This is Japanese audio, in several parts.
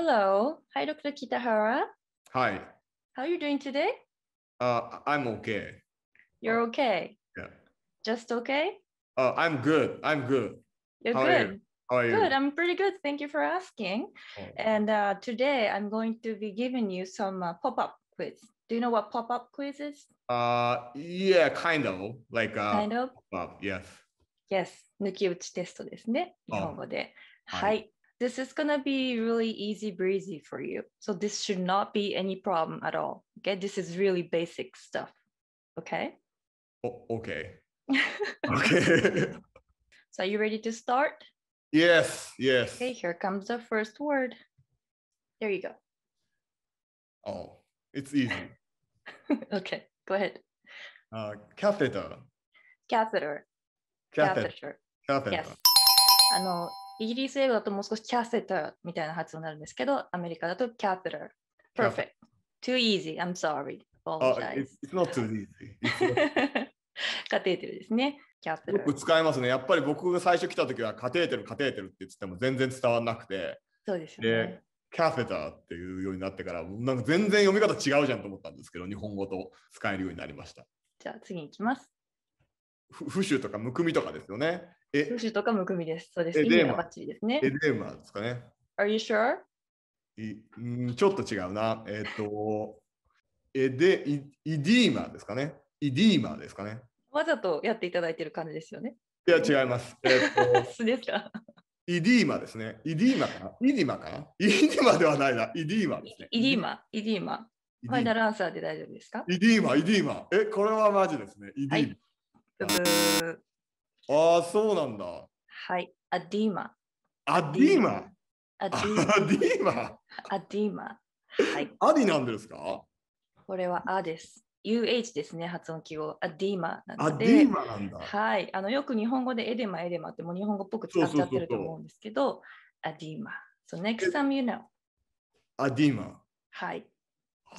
Hello. Hi, Dr. Kitahara. Hi. How are you doing today? Uh, I'm okay. You're uh, okay? Yeah. Just okay? Uh, I'm good. I'm good. You're How good. Are you? How are you? Good. I'm pretty good. Thank you for asking. Oh. And uh, today I'm going to be giving you some uh, pop-up quiz. Do you know what pop-up quiz is? Uh, yeah, kind of. Like uh, kind of. Pop-up. Yes. Yes. 抜き打ちテストですね。日本語で。はい。はい this is going to be really easy breezy for you. So this should not be any problem at all. Okay. This is really basic stuff. Okay. O- okay. okay. so are you ready to start? Yes. Yes. Okay. Here comes the first word. There you go. Oh, it's easy. okay. Go ahead. Uh, catheter. Catheter. Catheter. Catheter. Yes. Ah, イギリス英語だともう少しキャセターみたいな発音になるんですけど、アメリカだとキャセター。Perfect. Too easy. I'm sorry. o i e It's not too easy. カテーテルですね。キャセター。よ使いますね。やっぱり僕が最初来た時はカテーテル、カテーテルって言っても全然伝わらなくて。そうですね。キャセターっていうようになってから、なんか全然読み方違うじゃんと思ったんですけど、日本語と使えるようになりました。じゃあ次いきます。不臭とかむくみとかですよね。え、フシとかむくみです。そうです。エデーバッチリですね。エデーマですかね。Are you sure? んちょっと違うな。えっ、ー、と、エデイイディーマですかね。イディーマですかね。わざとやっていただいてる感じですよね。いや、違います。えっ、ー、と、ですか。イディーマですね。イディーマかなイディーマかなイディーマではないな。イディーマですね。イディーマ、イディーマ。ファイナルアンサーで大丈夫ですかイディーマ、イディーマ。え、これはマジですね。イディーマ。はいああ、そうなんだ。はい。アディーマ。アディーマ。アディーマ。アディーマ。はい。アディなんですかこれはアです。UH ですね、発音記号。アディーマなで。アディーマなんだ。はい。あのよく日本語でエデマ、エデマってもう日本語っぽく使っちゃってると思うんですけど、アディーマ。So next time you know. アディーマ。はい。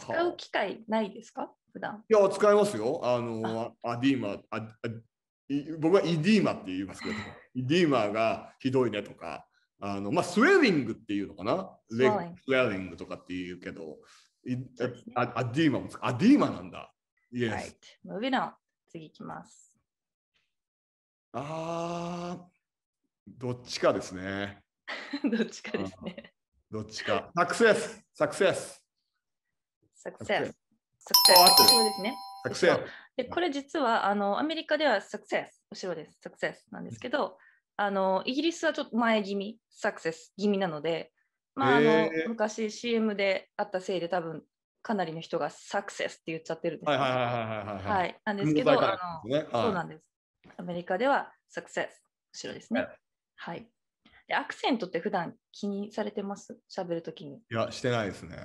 使う機会ないですか普段いや、使いますよ。あの、あアディーマ僕はイディーマって言いますけど、イディーマがひどいねとか、あのまあ、スウェーリングっていうのかな、レッグスウェーリングとかっていうけど、アディーマもアディーマなんだ。Yes. r i g 次いきます。あー、どっちかですね。どっちかですね。どっちか。サクセスサクセスサクセスサクセスそうですね。サクセスでこれ実はあのアメリカではサクセス後ろですサクセスなんですけど、あのイギリスはちょっと前気味サクセス気味なので、まあ、あの昔 CM であったせいで多分かなりの人がサクセスって言っちゃってるんですはい。なんですけど、あの、そうなんです。アメリカではサクセス、後ろですね。はい。で、アクセントって普段気にされてます喋るときに。いや、してないですね。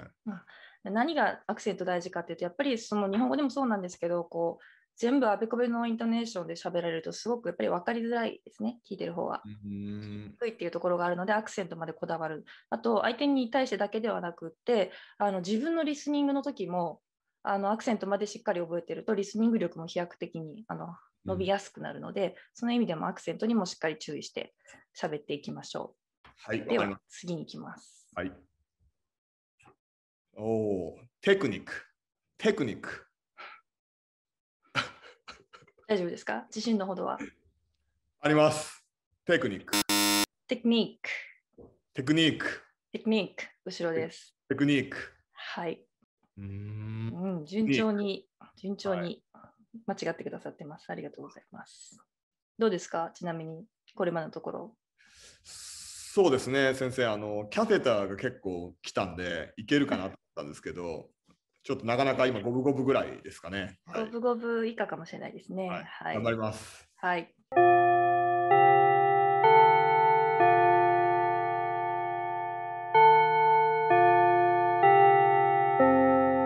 何がアクセント大事かっていうとやっぱりその日本語でもそうなんですけどこう全部あべこべのイントネーションで喋られるとすごくやっぱり分かりづらいですね聞いてる方は。低いっていうところがあるのでアクセントまでこだわるあと相手に対してだけではなくってあの自分のリスニングの時もあのアクセントまでしっかり覚えてるとリスニング力も飛躍的にあの伸びやすくなるので、うん、その意味でもアクセントにもしっかり注意して喋っていきましょう。はい、では次に行きます。はいおお、テクニック。テクニック。大丈夫ですか自信のほどは。あります。テクニック。テクニック。テクニック。テクニック。後ろです。テクニック。はい。うん、順調に、順調に間違ってくださってます。ありがとうございます。どうですかちなみに、これまでのところ。そうですね、先生、あのキャテターが結構来たんで、いけるかなとたんですけど、ちょっとなかなか今、五分五分ぐらいですかね。五分五分以下かもしれないですね。はい。はい、頑張ります。はい。